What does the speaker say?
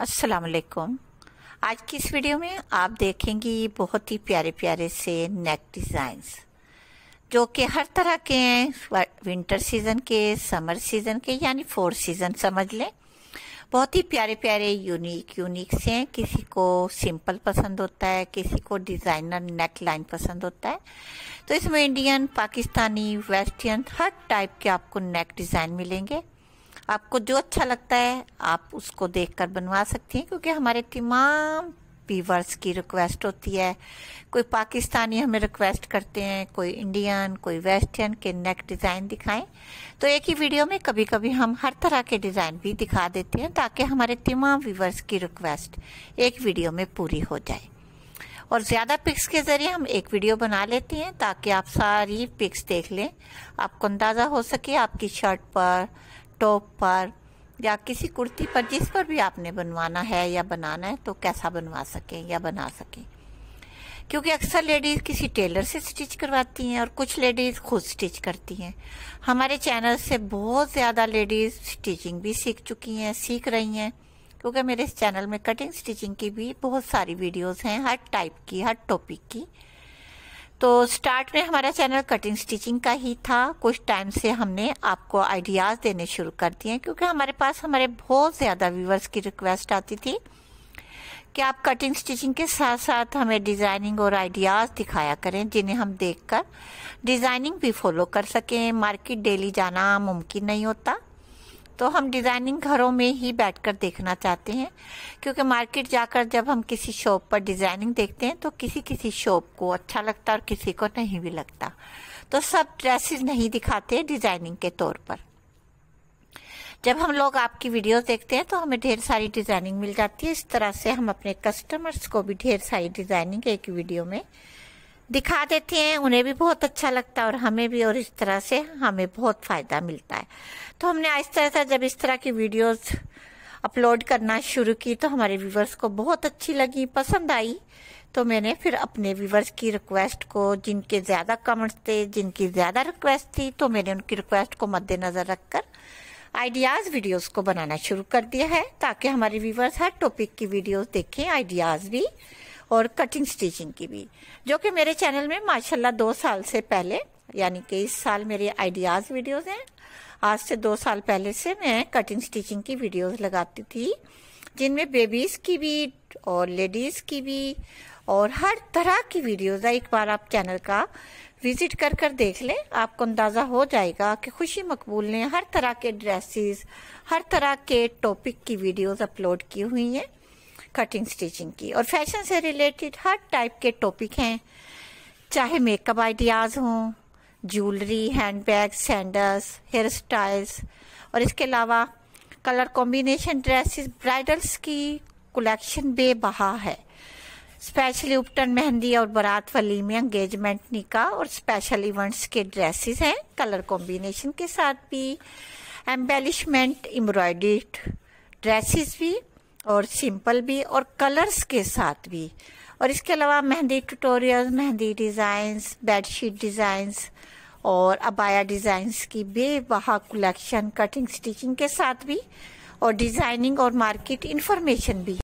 अस्सलाम वालेकुम आज की इस वीडियो में आप देखेंगी बहुत ही प्यारे प्यारे से नेक डिज़ाइंस जो कि हर तरह के हैं विंटर सीज़न के समर सीज़न के यानी फोर सीज़न समझ लें बहुत ही प्यारे प्यारे यूनिक यूनिक से हैं किसी को सिंपल पसंद होता है किसी को डिज़ाइनर नेक लाइन पसंद होता है तो इसमें इंडियन पाकिस्तानी वेस्टर्न हर टाइप के आपको नेक डिज़ाइन मिलेंगे आपको जो अच्छा लगता है आप उसको देखकर बनवा सकती हैं क्योंकि हमारे तमाम पीवर्स की रिक्वेस्ट होती है कोई पाकिस्तानी हमें रिक्वेस्ट करते हैं कोई इंडियन कोई वेस्टर्न के नेक डिज़ाइन दिखाएं तो एक ही वीडियो में कभी कभी हम हर तरह के डिज़ाइन भी दिखा देते हैं ताकि हमारे तमाम व्यूवर्स की रिक्वेस्ट एक वीडियो में पूरी हो जाए और ज़्यादा पिक्स के ज़रिए हम एक वीडियो बना लेते हैं ताकि आप सारी पिक्स देख लें आपको अंदाज़ा हो सके आपकी शर्ट पर टॉप पर या किसी कुर्ती पर जिस पर भी आपने बनवाना है या बनाना है तो कैसा बनवा सकें या बना सकें क्योंकि अक्सर लेडीज़ किसी टेलर से स्टिच करवाती हैं और कुछ लेडीज़ खुद स्टिच करती हैं हमारे चैनल से बहुत ज़्यादा लेडीज़ स्टिचिंग भी सीख चुकी हैं सीख रही हैं क्योंकि मेरे इस चैनल में कटिंग स्टिचिंग की भी बहुत सारी वीडियोस हैं हर टाइप की हर टॉपिक की तो स्टार्ट में हमारा चैनल कटिंग स्टिचिंग का ही था कुछ टाइम से हमने आपको आइडियाज़ देने शुरू कर दिए क्योंकि हमारे पास हमारे बहुत ज़्यादा व्यूवर्स की रिक्वेस्ट आती थी कि आप कटिंग स्टिचिंग के साथ साथ हमें डिज़ाइनिंग और आइडियाज़ दिखाया करें जिन्हें हम देखकर डिज़ाइनिंग भी फॉलो कर सकें मार्केट डेली जाना मुमकिन नहीं होता तो हम डिज़ाइनिंग घरों में ही बैठकर देखना चाहते हैं क्योंकि मार्केट जाकर जब हम किसी शॉप पर डिज़ाइनिंग देखते हैं तो किसी किसी शॉप को अच्छा लगता और किसी को नहीं भी लगता तो सब ड्रेसेस नहीं दिखाते डिज़ाइनिंग के तौर पर जब हम लोग आपकी वीडियो देखते हैं तो हमें ढेर सारी डिज़ाइनिंग मिल जाती है इस तरह से हम अपने कस्टमर्स को भी ढेर सारी डिज़ाइनिंग एक वीडियो में दिखा देते हैं उन्हें भी बहुत अच्छा लगता है और हमें भी और इस तरह से हमें बहुत फ़ायदा मिलता है तो हमने इस तरह से जब इस तरह की वीडियोस अपलोड करना शुरू की तो हमारे व्यूवर्स को बहुत अच्छी लगी पसंद आई तो मैंने फिर अपने व्यूवर्स की रिक्वेस्ट को जिनके ज़्यादा कमेंट्स थे जिनकी ज़्यादा रिक्वेस्ट थी तो मैंने उनकी रिक्वेस्ट को मद्देनज़र रखकर आइडियाज़ वीडियोस को बनाना शुरू कर दिया है ताकि हमारे व्यूवर्स हर टॉपिक की वीडियोस देखें आइडियाज़ भी और कटिंग स्टिचिंग की भी जो कि मेरे चैनल में माशाल्लाह दो साल से पहले यानी कि इस साल मेरे आइडियाज़ वीडियोस हैं आज से दो साल पहले से मैं कटिंग स्टिचिंग की वीडियोस लगाती थी जिनमें बेबीज़ की भी और लेडीज़ की भी और हर तरह की वीडियोज़ है एक बार आप चैनल का विजिट कर कर देख लें आपको अंदाज़ा हो जाएगा कि खुशी मकबूल ने हर तरह के ड्रेसेस हर तरह के टॉपिक की वीडियोस अपलोड की हुई हैं कटिंग स्टिचिंग की और फैशन से रिलेटेड हर टाइप के टॉपिक हैं चाहे मेकअप आइडियाज़ हों jewellery hand bag sandals hair styles और इसके अलावा कलर कॉम्बिनेशन ड्रेसेस ब्राइडल्स की कलेक्शन बेबहा है स्पेशली उपटन मेहंदी और बारात में एंगेजमेंट निका और स्पेशल इवेंट्स के ड्रेसेस हैं कलर कॉम्बिनेशन के साथ भी एम्बेलिशमेंट एम्ब्रॉयडरी ड्रेसेस भी और सिंपल भी और कलर्स के साथ भी और इसके अलावा mehndi tutorial mehndi designs bedsheet designs और अबाया डिज़ाइंस की बेबहा कलेक्शन कटिंग स्टिचिंग के साथ भी और डिज़ाइनिंग और मार्केट इंफॉर्मेशन भी